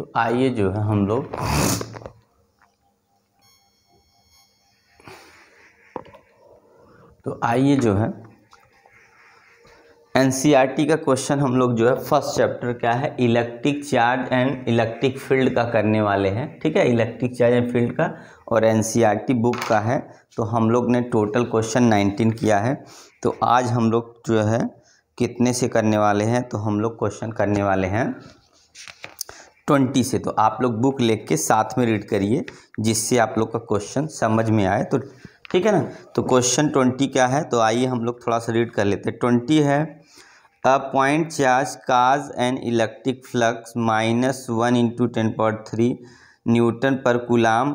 तो आइए जो है हम लोग तो आइए जो है एन e का क्वेश्चन हम लोग जो है फर्स्ट चैप्टर क्या है electric charge and electric field का करने वाले हैं ठीक है इलेक्ट्रिक चार्ज एंड फील्ड का और एन बुक e का है तो हम लोग ने टोटल क्वेश्चन 19 किया है तो आज हम लोग जो है कितने से करने वाले हैं तो हम लोग क्वेश्चन करने वाले हैं ट्वेंटी से तो आप लोग बुक लेख के साथ में रीड करिए जिससे आप लोग का क्वेश्चन समझ में आए तो ठीक है ना तो क्वेश्चन ट्वेंटी क्या है तो आइए हम लोग थोड़ा सा रीड कर लेते हैं ट्वेंटी है a point charge causes an electric flux minus one into ten point three newton per coulomb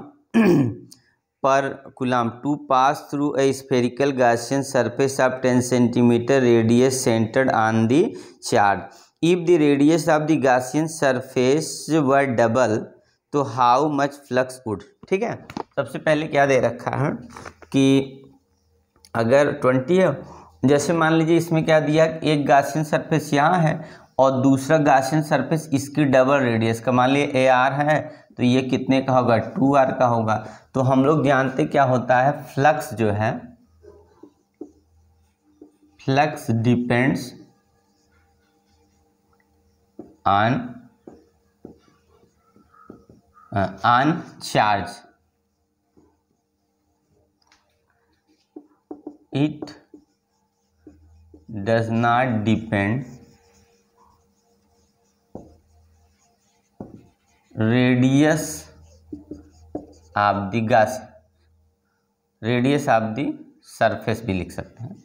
per coulomb to pass through a spherical Gaussian surface of ten centimetre radius centred on the charge if the radius of the Gaussian surface were double तो how much flux would ठीक है सबसे पहले क्या दे रखा है कि अगर ट्वेंटी है जैसे मान लीजिए इसमें क्या दिया एक गासियन सरफेस यहाँ है और दूसरा गासियन सरफेस इसकी डबल रेडियस का मान लीजिए ए आर है तो ये कितने का होगा टू आर का होगा तो हम लोग जानते क्या होता है फ्लक्स जो है flux depends on on charge it does not depend radius of the gas radius of the surface भी लिख सकते हैं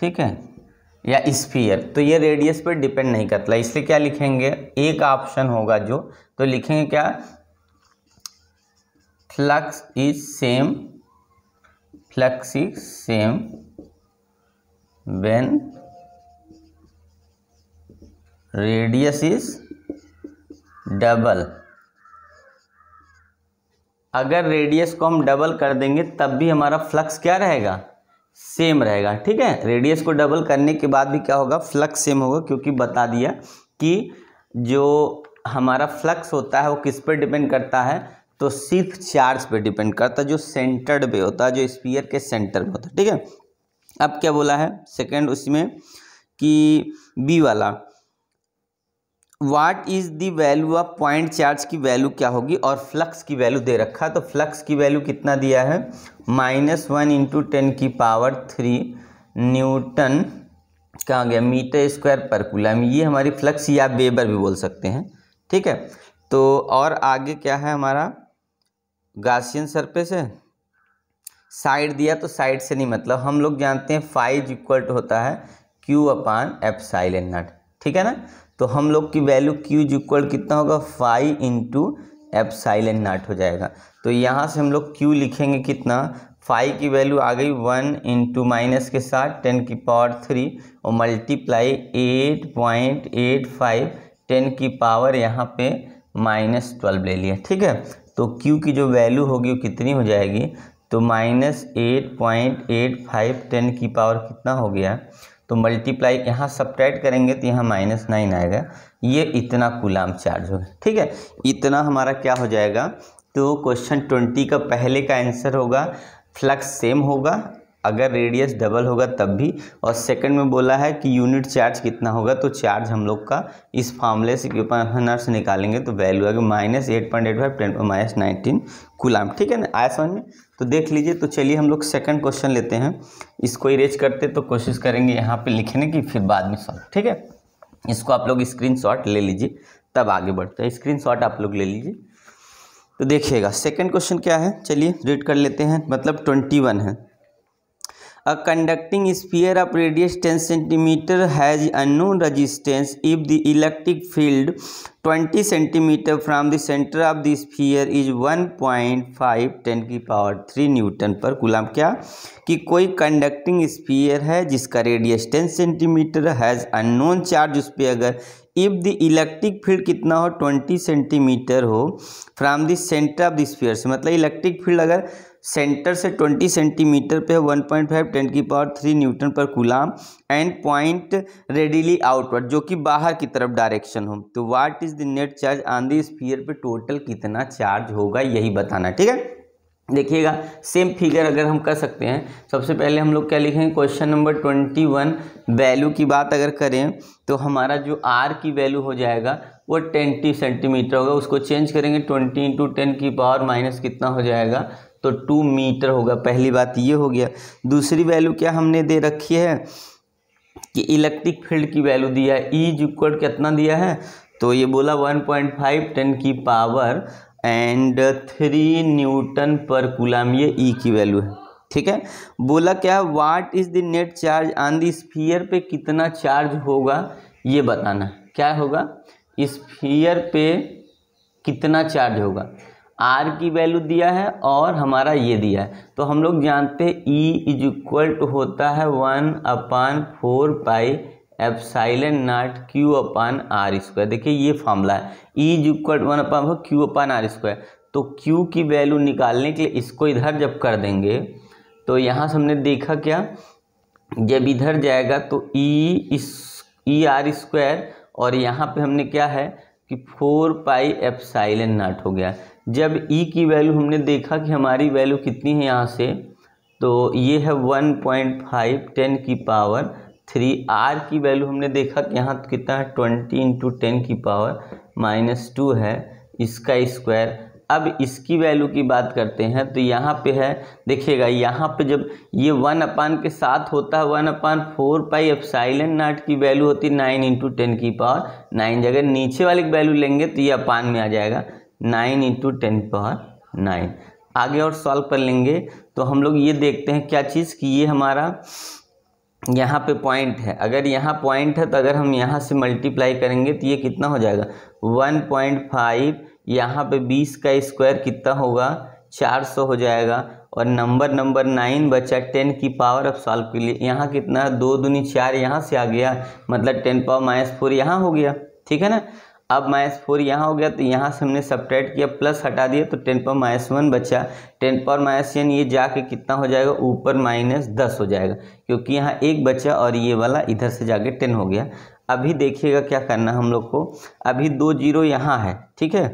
ठीक है या स्फीयर तो ये रेडियस पे डिपेंड नहीं करता इसलिए क्या लिखेंगे एक ऑप्शन होगा जो तो लिखेंगे क्या flux is same flux is same when radius is double अगर रेडियस को हम डबल कर देंगे तब भी हमारा फ्लक्स क्या रहेगा सेम रहेगा ठीक है रेडियस को डबल करने के बाद भी क्या होगा फ्लक्स सेम होगा क्योंकि बता दिया कि जो हमारा फ्लक्स होता है वो किस पर डिपेंड करता है तो सिर्फ चार्ज पे डिपेंड करता है जो सेंटर्ड पे होता है जो स्पीयर के सेंटर पे होता है ठीक है अब क्या बोला है सेकंड उसमें कि बी वाला what is the value of point charge की वैल्यू क्या होगी और फ्लक्स की वैल्यू दे रखा तो फ्लक्स की वैल्यू कितना दिया है माइनस वन इंटू टेन की पावर थ्री न्यूटन कहा गया मीटर स्क्वायर पर कूलम ये हमारी फ्लक्स या वेबर भी बोल सकते हैं ठीक है तो और आगे क्या है हमारा गासियन सरफेस है साइड दिया तो साइड से नहीं मतलब हम लोग जानते हैं फाइव इक्वल टू होता है Q upon epsilon naught ठीक है ना तो हम लोग की वैल्यू Q इज इक्वल कितना होगा five into epsilon naught हो जाएगा तो यहाँ से हम लोग क्यू लिखेंगे कितना फाइव की वैल्यू आ गई वन इंटू माइनस के साथ टेन की पावर थ्री और multiply eight point eight five ten की पावर यहाँ पे माइनस ट्वेल्व ले लिया ठीक है तो क्यू की जो वैल्यू होगी वो कितनी हो जाएगी तो minus eight point eight five ten की पावर कितना हो गया तो मल्टीप्लाई यहाँ सब्ट्रैक्ट करेंगे तो यहाँ माइनस नाइन आएगा ये इतना कुलाम चार्ज होगा ठीक है इतना हमारा क्या हो जाएगा तो क्वेश्चन ट्वेंटी का पहले का आंसर होगा फ्लक्स सेम होगा अगर रेडियस डबल होगा तब भी और सेकंड में बोला है कि यूनिट चार्ज कितना होगा तो चार्ज हम लोग का इस फार्मूले से अपना से निकालेंगे तो वैल्यू आगे minus eight point eight five ten minus nineteen coulomb ठीक है ना आया समझ में तो देख लीजिए तो चलिए हम लोग सेकंड क्वेश्चन लेते हैं इसको इरेज करते तो कोशिश करेंगे यहाँ पर लिखने की फिर बाद में सॉल्व ठीक है इसको आप लोग स्क्रीन ले लीजिए तब आगे बढ़ते हैं स्क्रीन आप लोग ले लीजिए तो देखिएगा सेकंड क्वेश्चन क्या है चलिए रीड कर लेते हैं मतलब ट्वेंटी वन है conducting sphere sphere radius ten 10 has has a resistance if the electric field field 20 cm from of the sphere is one point 1.5 ten की पावर 3 न्यूटन पर गुलाम क्या कि कोई कंडक्टिंग स्पीयर है जिसका radius 10 centimetre has unknown charge उस पर अगर if the electric field कितना हो 20 सेंटीमीटर हो from the centre of the sphere से मतलब इलेक्ट्रिक फील्ड अगर सेंटर से 20 सेंटीमीटर पे 1.5 पॉइंट फाइव टेन की power three newton per coulomb and point radially outward जो कि बाहर की तरफ डायरेक्शन हो तो what is the net charge on the sphere पे टोटल कितना चार्ज होगा यही बताना ठीक है देखिएगा सेम फिगर अगर हम कर सकते हैं सबसे पहले हम लोग क्या लिखेंगे question number twenty one value की बात अगर करें तो हमारा जो आर की वैल्यू हो जाएगा वो ट्वेंटी सेंटीमीटर होगा उसको चेंज करेंगे ट्वेंटी इंटू टेन की पावर माइनस कितना हो जाएगा तो टू मीटर होगा पहली बात ये हो गया दूसरी वैल्यू क्या हमने दे रखी है कि इलेक्ट्रिक फील्ड की वैल्यू दिया है ई e कितना दिया है तो ये बोला वन पॉइंट फाइव टेन की power and three newton per coulomb ये ई e की वैल्यू है ठीक है बोला क्या what is the net charge on the sphere पे कितना चार्ज होगा ये बताना क्या होगा स्फीयर पे कितना चार्ज होगा आर की वैल्यू दिया है और हमारा ये दिया है तो हम लोग जानते हैं ई इज इक्वल टू होता है one upon four pi epsilon naught Q upon R square देखिए ये फॉर्मूला है E is equal one upon four Q upon R square तो क्यू की वैल्यू निकालने के लिए इसको इधर जब कर देंगे तो यहाँ से हमने देखा क्या जब इधर जाएगा तो ई इस ई आर स्क्वायर और यहाँ पे हमने क्या है कि four pi epsilon naught हो गया जब ई e की वैल्यू हमने देखा कि हमारी वैल्यू कितनी है यहाँ से तो ये है वन पॉइंट फाइव टेन की पावर थ्री आर की वैल्यू हमने देखा कि यहाँ कितना है ट्वेंटी इंटू टेन की पावर माइनस टू है इसका स्क्वायर अब इसकी वैल्यू की बात करते हैं तो यहाँ पे है देखिएगा यहाँ पे जब ये वन अपान के साथ होता है one upon four pi epsilon naught की वैल्यू होती है नाइन इंटू टेन की पावर नाइन जगह नीचे वाले की वैल्यू लेंगे तो ये अपान में आ जाएगा nine into ten power nine आगे और सॉल्व कर लेंगे तो हम लोग ये देखते हैं क्या चीज़ कि ये हमारा यहाँ पे पॉइंट है अगर यहाँ पॉइंट है तो अगर हम यहाँ से मल्टीप्लाई करेंगे तो ये कितना हो जाएगा वन पॉइंट फाइव यहाँ पर बीस का स्क्वायर कितना होगा चार सौ हो जाएगा और नंबर नंबर नाइन बचा टेन की पावर अब सॉल्व के लिए यहाँ कितना दो दूनी चार यहाँ से आ गया मतलब टेन पावर माइनस फोर यहाँ हो गया ठीक है ना अब माइनस फोर यहाँ हो गया तो यहाँ से हमने सब्ट्रैक्ट किया प्लस हटा दिया तो टेन पर माइनस वन बचा टेन पर माइनस वन ये जाके कितना हो जाएगा ऊपर माइनस दस हो जाएगा क्योंकि यहाँ एक बचा और ये वाला इधर से जाके टेन हो गया अभी देखिएगा क्या करना हम लोग को अभी दो जीरो यहाँ है ठीक है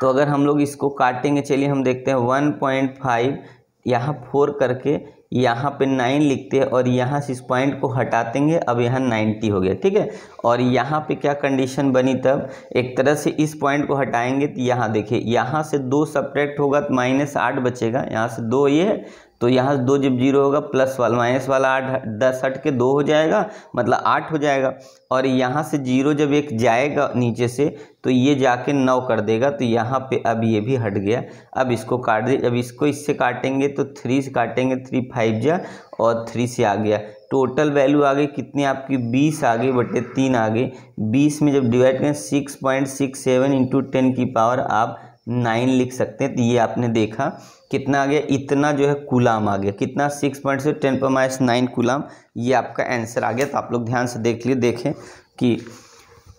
तो अगर हम लोग इसको काटेंगे चलिए हम देखते हैं वन पॉइंट फाइव यहाँ फोर करके यहाँ पे नाइन लिखते हैं और यहाँ से इस पॉइंट को हटा देंगे अब यहाँ नाइन्टी हो गया ठीक है और यहाँ पे क्या कंडीशन बनी तब एक तरह से इस पॉइंट को हटाएंगे तो यहाँ देखिए यहाँ से दो सब्ट्रैक्ट होगा तो माइनस आठ बचेगा यहाँ से दो ये है तो यहाँ से दो जब जीरो होगा प्लस वाला माइनस वाला आठ दस हट के दो हो जाएगा मतलब आठ हो जाएगा और यहाँ से जीरो जब एक जाएगा नीचे से तो ये जाके नौ कर देगा तो यहाँ पे अब ये भी हट गया अब इसको काट दे अब इसको इससे काटेंगे तो थ्री से काटेंगे थ्री फाइव जा और थ्री से आ गया टोटल वैल्यू आ गई कितनी आपकी बीस आ गई बटे तीन आ गई बीस में जब डिवाइड करें six point six seven into ten की पावर आप नाइन लिख सकते हैं तो ये आपने देखा कितना आ गया इतना जो है कुलाम आ गया कितना सिक्स पॉइंट से टेन पर माइनस नाइन कुलाम ये आपका आंसर आ गया तो आप लोग ध्यान से देख लिए देखें कि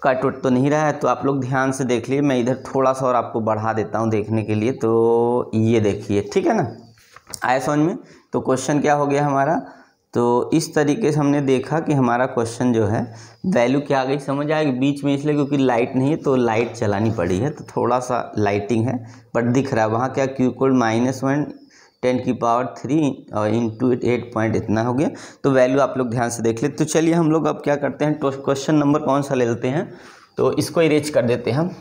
कट वट तो नहीं रहा है तो आप लोग ध्यान से देख लिए मैं इधर थोड़ा सा और आपको बढ़ा देता हूँ देखने के लिए तो ये देखिए ठीक है ना आए समझ में तो क्वेश्चन क्या हो गया हमारा तो इस तरीके से हमने देखा कि हमारा क्वेश्चन जो है वैल्यू क्या आ गई समझ आएगी बीच में इसलिए क्योंकि लाइट नहीं है तो लाइट चलानी पड़ी है तो थोड़ा सा लाइटिंग है बट दिख रहा है वहाँ क्या क्यू कोड माइनस वन टेन की पावर थ्री और इंटू एट पॉइंट इतना हो गया तो वैल्यू आप लोग ध्यान से देख ले तो चलिए हम लोग अब क्या करते हैं क्वेश्चन तो नंबर कौन सा ले लेते हैं तो इसको इरेज कर देते हैं हम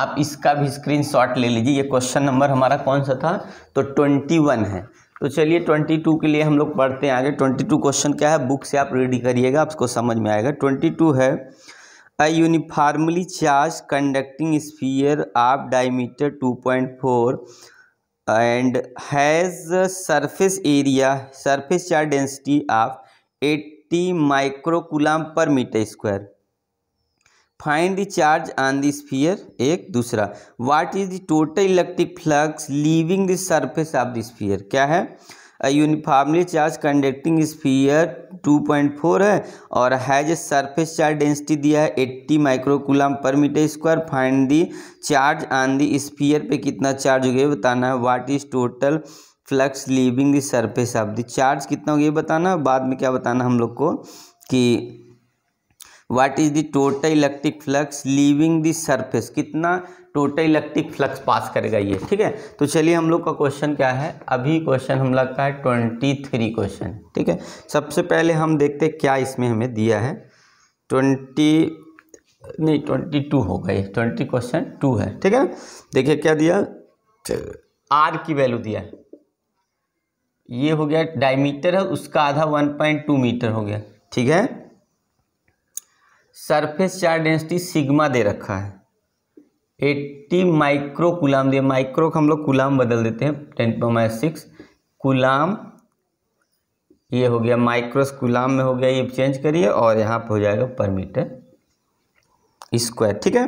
आप इसका भी स्क्रीन शॉट ले लीजिए ये क्वेश्चन नंबर हमारा कौन सा था तो ट्वेंटी वन है तो चलिए ट्वेंटी टू के लिए हम लोग पढ़ते हैं आगे ट्वेंटी टू क्वेश्चन क्या है बुक से आप रीड करिएगा आपको समझ में आएगा ट्वेंटी टू है a uniformly charge conducting sphere of diameter two point four and has surface area surface charge density of 80 microcoulomb per metre square find the charge on the sphere एक दूसरा what is the total electric flux leaving the surface of the sphere क्या है uniformly charge conducting sphere 2.4 है और has surface charge density दिया है 80 microcoulomb per metre square find the charge on the sphere पे कितना चार्ज हो गया बताना है what is total flux leaving the surface of the charge कितना हो गया बताना है बाद में क्या बताना हम लोग को कि what is the total electric flux leaving the surface कितना टोटल इलेक्ट्रिक फ्लक्स पास करेगा ये ठीक है तो चलिए हम लोग का क्वेश्चन क्या है अभी क्वेश्चन हम लगता का है ट्वेंटी थ्री क्वेश्चन ठीक है सबसे पहले हम देखते क्या इसमें हमें दिया है ट्वेंटी नहीं ट्वेंटी टू होगा ये ट्वेंटी क्वेश्चन टू है ठीक है देखिए क्या दिया आर की वैल्यू दिया है ये हो गया डायमीटर है उसका आधा वन पॉइंट टू मीटर हो गया ठीक है सरफेस चार्ज डेंसिटी सिग्मा दे रखा है 80 माइक्रो कुलाम दिया माइक्रो हम लोग कुलाम बदल देते हैं टेन पर माइनस सिक्स कुलाम ये हो गया माइक्रोस कुलाम में हो गया ये चेंज करिए और यहाँ पर हो जाएगा पर मीटर स्क्वायर ठीक है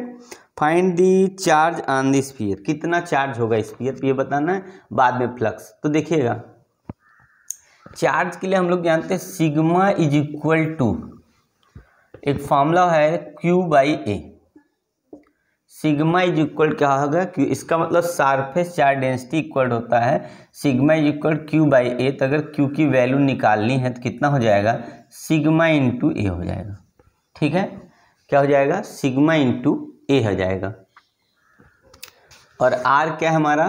find the charge on the sphere कितना चार्ज होगा स्पीयर पे ये बताना है बाद में फ्लक्स तो देखिएगा चार्ज के लिए हम लोग जानते हैं सिग्मा इज इक्वल टू एक फॉर्मूला है Q by A sigma is equal क्या होगा क्यू इसका मतलब सरफेस चार डेंसिटी इक्वल होता है sigma is equal Q by A तो अगर क्यू की वैल्यू निकालनी है तो कितना हो जाएगा सिग्मा इंटू ए हो जाएगा ठीक है क्या हो जाएगा सिग्मा इंटू ए हो जाएगा और आर क्या हमारा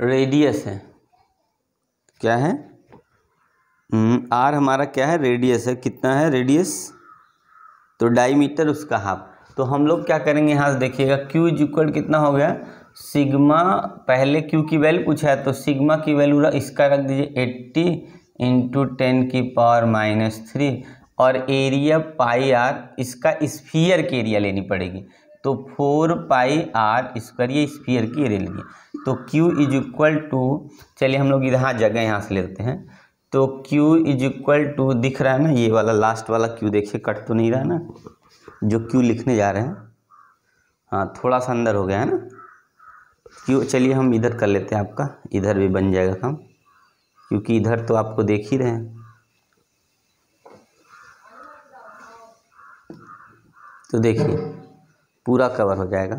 रेडियस है क्या है हम्म, आर हमारा क्या है रेडियस है कितना है रेडियस तो डाईमीटर उसका हाफ तो हम लोग क्या करेंगे यहाँ से देखिएगा क्यू इज इक्वल कितना हो गया सिग्मा पहले क्यू की वैल्यू पूछा है तो सिग्मा की वैल्यू इसका रख दीजिए एट्टी इंटू टेन की पावर माइनस थ्री और एरिया पाई आर इसका स्फीयर की एरिया लेनी पड़ेगी तो फोर पाई आर स्क्वायर ये स्फीयर की एरिया लेनी तो क्यू इज इक्वल टू चलिए हम लोग यहाँ जगह यहाँ से लेते हैं तो Q इज इक्वल टू दिख रहा है ना ये वाला लास्ट वाला Q देखिए कट तो नहीं रहा ना जो Q लिखने जा रहे हैं हाँ थोड़ा सा अंदर हो गया है ना Q चलिए हम इधर कर लेते हैं आपका इधर भी बन जाएगा काम क्योंकि इधर तो आपको देख ही रहे हैं तो देखिए पूरा कवर हो जाएगा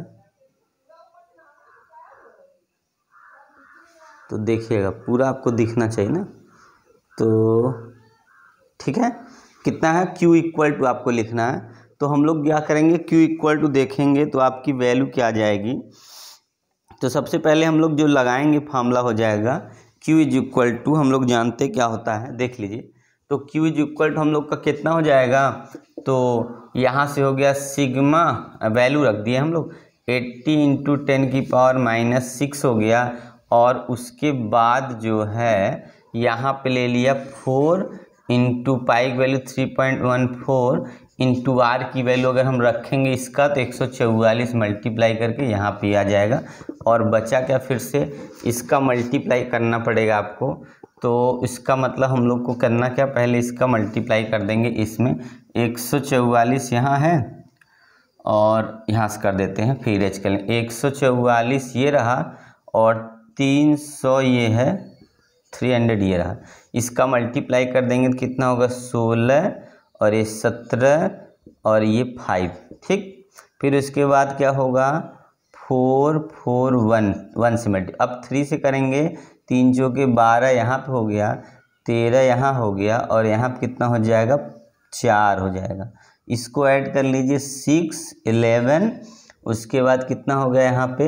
तो देखिएगा पूरा आपको दिखना चाहिए ना तो ठीक है कितना है क्यू इक्वल टू आपको लिखना है तो हम लोग क्या करेंगे क्यू इक्वल टू देखेंगे तो आपकी वैल्यू क्या आ जाएगी तो सबसे पहले हम लोग जो लगाएंगे फार्मूला हो जाएगा क्यू इज इक्वल टू हम लोग जानते क्या होता है देख लीजिए तो क्यू इज इक्वल टू हम लोग का कितना हो जाएगा तो यहाँ से हो गया सिग्मा वैल्यू रख दिए हम लोग एट्टी इंटू टेन की पावर माइनस सिक्स हो गया और उसके बाद जो है यहाँ पे ले लिया फोर इंटू पाई की value three point one four into R की वैल्यू अगर हम रखेंगे इसका तो एक सौ चौवालीस मल्टीप्लाई करके यहाँ पे आ जाएगा और बचा क्या फिर से इसका मल्टीप्लाई करना पड़ेगा आपको तो इसका मतलब हम लोग को करना क्या पहले इसका मल्टीप्लाई कर देंगे इसमें एक सौ चौवालीस यहाँ है और यहाँ से कर देते हैं फिर एच लें एक सौ चौवालीस ये रहा और तीन सौ ये है थ्री हंड्रेड ये रहा इसका मल्टीप्लाई कर देंगे तो कितना होगा सोलह और ये सत्रह और ये फाइव ठीक फिर उसके बाद क्या होगा फोर फोर वन वन से मल्टी अब थ्री से करेंगे तीन जो के बारह यहाँ पे हो गया तेरह यहाँ हो गया और यहाँ पे कितना हो जाएगा चार हो जाएगा इसको ऐड कर लीजिए सिक्स एलेवन उसके बाद कितना हो गया यहाँ पे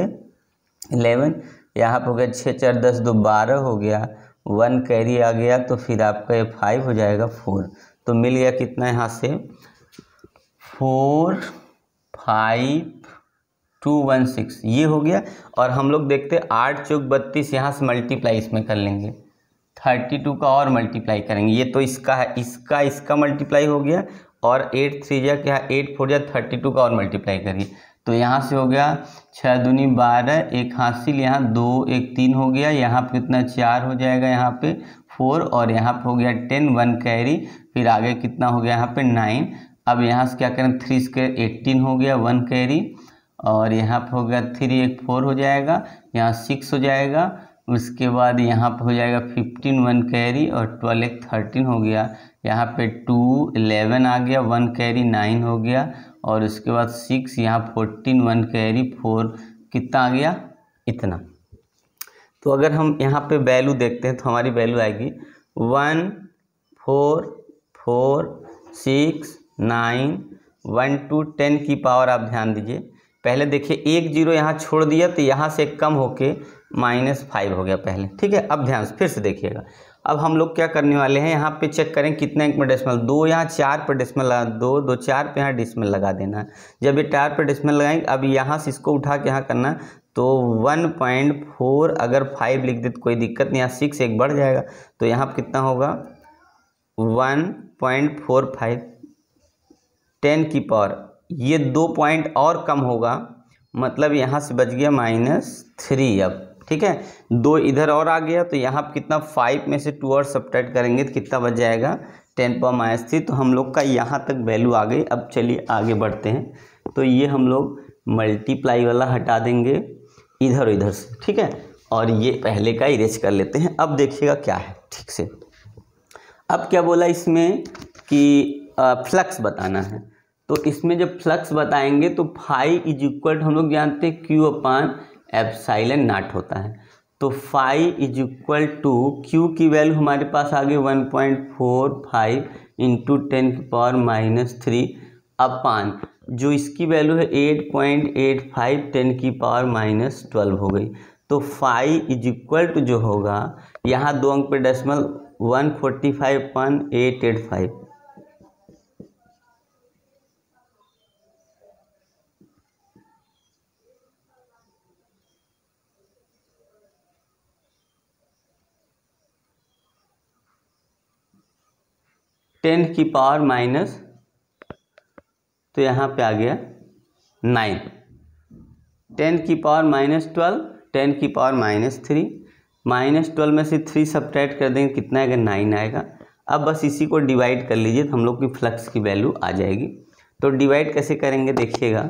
एलेवन यहाँ पे हो गया छः चार दस दो बारह हो गया वन कैरी आ गया तो फिर आपका ये फाइव हो जाएगा फोर तो मिल गया कितना यहाँ से four five two one six ये हो गया और हम लोग देखते आठ चौक बत्तीस यहाँ से मल्टीप्लाई इसमें कर लेंगे थर्टी टू का और मल्टीप्लाई करेंगे ये तो इसका है इसका इसका मल्टीप्लाई हो गया और एट थ्री जा क्या एट फोर जा थर्टी टू का और मल्टीप्लाई करिए तो यहाँ से हो गया छः दूनी बारह एक हासिल यहाँ दो एक तीन हो गया यहाँ पर कितना चार हो जाएगा यहाँ पे फोर और यहाँ पे हो गया टेन वन कैरी फिर आगे कितना हो गया यहाँ पे नाइन अब यहाँ से क्या करें थ्री स्क्र एट्टीन हो गया वन कैरी और यहाँ पे हो गया थ्री एक फोर हो जाएगा यहाँ सिक्स हो जाएगा उसके बाद यहाँ पर हो जाएगा फिफ्टीन वन कैरी और ट्वेल्व एक थर्टीन हो गया यहाँ पे टू इलेवन आ गया वन कैरी नाइन हो गया और इसके बाद सिक्स यहाँ फोर्टीन वन कैरी फोर कितना आ गया इतना तो अगर हम यहाँ पे वैल्यू देखते हैं तो हमारी वैल्यू आएगी one four four six nine one two ten की पावर आप ध्यान दीजिए पहले देखिए एक जीरो यहाँ छोड़ दिया तो यहाँ से कम होके माइनस फाइव हो गया पहले ठीक है अब ध्यान से फिर से देखिएगा अब हम लोग क्या करने वाले हैं यहाँ पे चेक करें कितने में डेसिमल दो यहाँ चार पर डेसिमल लगा दो दो चार पे यहाँ डेसिमल लगा देना है जब ये टायर पर डेसिमल लगाएंगे अब यहाँ से इसको उठा के यहाँ करना तो वन पॉइंट फोर अगर फाइव लिख दे तो कोई दिक्कत नहीं यहाँ सिक्स एक बढ़ जाएगा तो यहाँ पर कितना होगा one point four five ten की पावर ये दो पॉइंट और कम होगा मतलब यहाँ से बच गया माइनस थ्री अब ठीक है दो इधर और आ गया तो यहाँ कितना फाइव में से टू और सब्ट्रैक्ट करेंगे तो कितना बच जाएगा टेन पर माइनस थ्री तो हम लोग का यहाँ तक वैल्यू आ गई अब चलिए आगे बढ़ते हैं तो ये हम लोग मल्टीप्लाई वाला हटा देंगे इधर उधर से ठीक है और ये पहले का इरेज कर लेते हैं अब देखिएगा क्या है ठीक से अब क्या बोला इसमें कि फ्लक्स बताना है तो इसमें जब फ्लक्स बताएंगे तो फाइव इज इक्वल हम लोग जानते हैं क्यू अपान एप्साइलन नाट होता है तो five is equal to Q की वैल्यू हमारे पास आ गई one point four five into ten power minus three upon जो इसकी वैल्यू है eight point eight five ten की पावर माइनस ट्वेल्व हो गई तो फाइव इज इक्वल टू जो होगा यहाँ दो अंक पे decimal one forty five point eight eight five ten की पावर माइनस तो यहाँ पे आ गया नाइन टेन की पावर माइनस ट्वेल्व टेन की power minus three minus twelve में से थ्री सब्ट्रैक्ट कर देंगे कितना आएगा नाइन आएगा अब बस इसी को डिवाइड कर लीजिए तो हम लोग की फ्लक्स की वैल्यू आ जाएगी तो डिवाइड कैसे करेंगे देखिएगा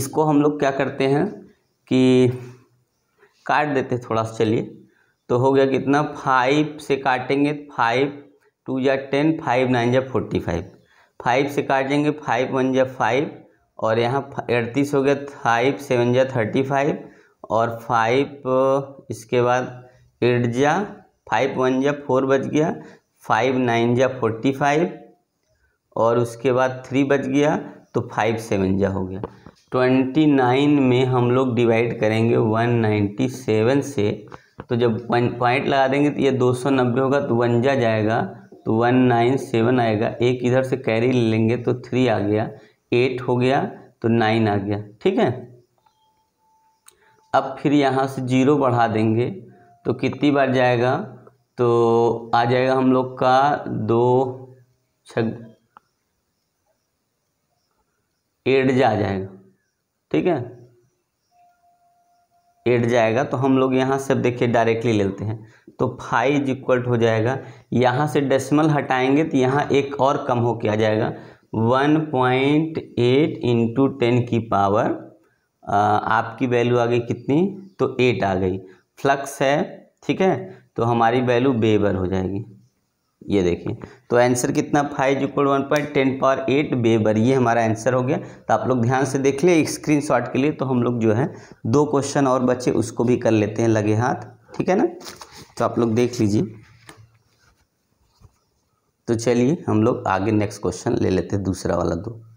इसको हम लोग क्या करते हैं कि काट देते थोड़ा सा चलिए तो हो गया कितना फाइव से काटेंगे फाइव टू या टेन फाइव नाइन या फोर्टी फाइव फाइव से काट देंगे फाइव वन या फाइव और यहाँ अड़तीस हो गया फाइव सेवन या थर्टी फाइव और फाइव इसके बाद एट जा फाइव वन या फोर बच गया फाइव नाइन या फोर्टी फाइव और उसके बाद थ्री बच गया तो फाइव सेवन जा हो गया ट्वेंटी नाइन में हम लोग डिवाइड करेंगे वन नाइन्टी सेवन से तो जब पॉइंट लगा देंगे तो ये दो सौ नब्बे होगा तो वन जा जाएगा तो वन नाइन सेवन आएगा एक इधर से कैरी ले लेंगे तो थ्री आ गया एट हो गया तो नाइन आ गया ठीक है अब फिर यहाँ से जीरो बढ़ा देंगे तो कितनी बार जाएगा तो आ जाएगा हम लोग का दो छ एट जा जाएगा ठीक है एट जाएगा तो हम लोग यहाँ से अब देखिए डायरेक्टली लेते हैं तो फाइव इक्वल हो जाएगा यहाँ से डेसिमल हटाएंगे तो यहाँ एक और कम हो के आ जाएगा one point eight into ten की पावर आ, आपकी वैल्यू आ गई कितनी तो एट आ गई फ्लक्स है ठीक है तो हमारी वैल्यू बेबर हो जाएगी ये देखिए तो आंसर कितना five equal one point ten power eight weber ये हमारा आंसर हो गया तो आप लोग ध्यान से देख लिए स्क्रीन शॉट के लिए तो हम लोग जो है दो क्वेश्चन और बचे उसको भी कर लेते हैं लगे हाथ ठीक है ना तो आप लोग देख लीजिए तो चलिए हम लोग आगे नेक्स्ट क्वेश्चन ले लेते हैं दूसरा वाला दो